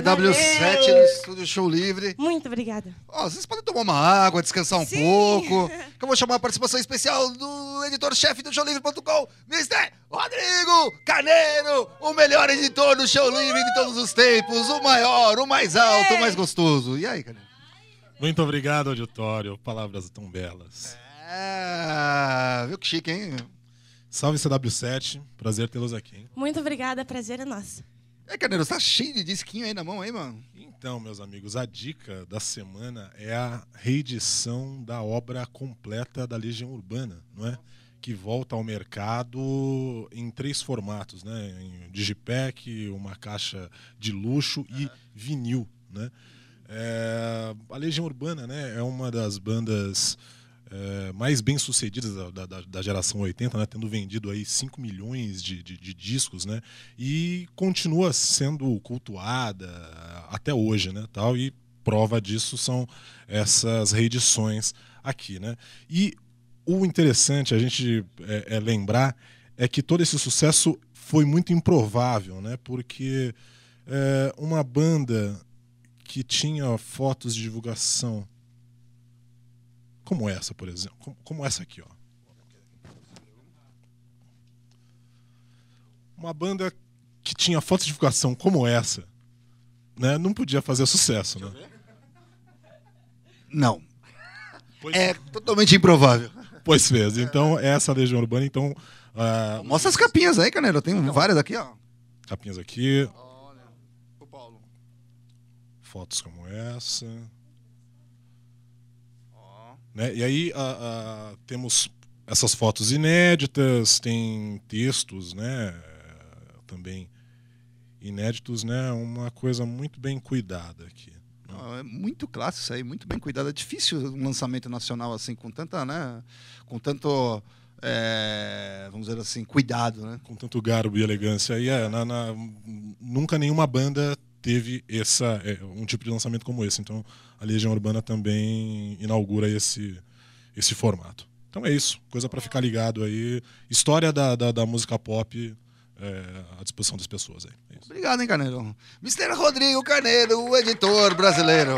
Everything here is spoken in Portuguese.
CW7 no Estúdio Show Livre. Muito obrigada. Ó, vocês podem tomar uma água, descansar um Sim. pouco. Que eu vou chamar a participação especial do editor-chefe do ShowLive.com, Mr. Rodrigo Caneiro, o melhor editor do Show Livre de todos os tempos, o maior, o mais alto, o mais gostoso. E aí, Caneiro? Muito obrigado, auditório. Palavras tão belas. É, viu que chique, hein? Salve CW7, prazer tê-los aqui. Muito obrigada, prazer é nosso. É, Carneiro, você tá cheio de disquinho aí na mão aí, mano? Então, meus amigos, a dica da semana é a reedição da obra completa da Legião Urbana, não é? Que volta ao mercado em três formatos, né? Em digipack, uma caixa de luxo e é. vinil, né? É, a Legião Urbana, né, é uma das bandas é, mais bem sucedidas da, da, da, geração 80, né, tendo vendido aí 5 milhões de, de, de, discos, né, e continua sendo cultuada até hoje, né, tal, e prova disso são essas reedições aqui, né. E o interessante a gente é, é lembrar é que todo esse sucesso foi muito improvável, né, porque é, uma banda que tinha fotos de divulgação como essa, por exemplo, como, como essa aqui, ó. Uma banda que tinha fotos de divulgação como essa, né, não podia fazer sucesso, né? Não. Pois... É totalmente improvável. Pois fez. Então, essa é Legião Urbana, então. Uh... Mostra as capinhas aí, Canelo. Eu tenho várias aqui, ó. Capinhas aqui. Olha. O Paulo. Fotos como essa. Né? E aí a, a, temos essas fotos inéditas, tem textos né, também inéditos, né? Uma coisa muito bem cuidada aqui. É muito clássico isso aí, muito bem cuidado. É difícil um lançamento nacional assim, com tanta, né? Com tanto. É, vamos dizer assim, cuidado, né? Com tanto garbo e elegância. E é, na, na, nunca nenhuma banda teve essa é, um tipo de lançamento como esse. Então, a Legião Urbana também inaugura esse, esse formato. Então é isso, coisa para ficar ligado aí. História da, da, da música pop é, à disposição das pessoas aí. É Obrigado, hein, Carneiro. Mr. Rodrigo Carneiro, o editor brasileiro.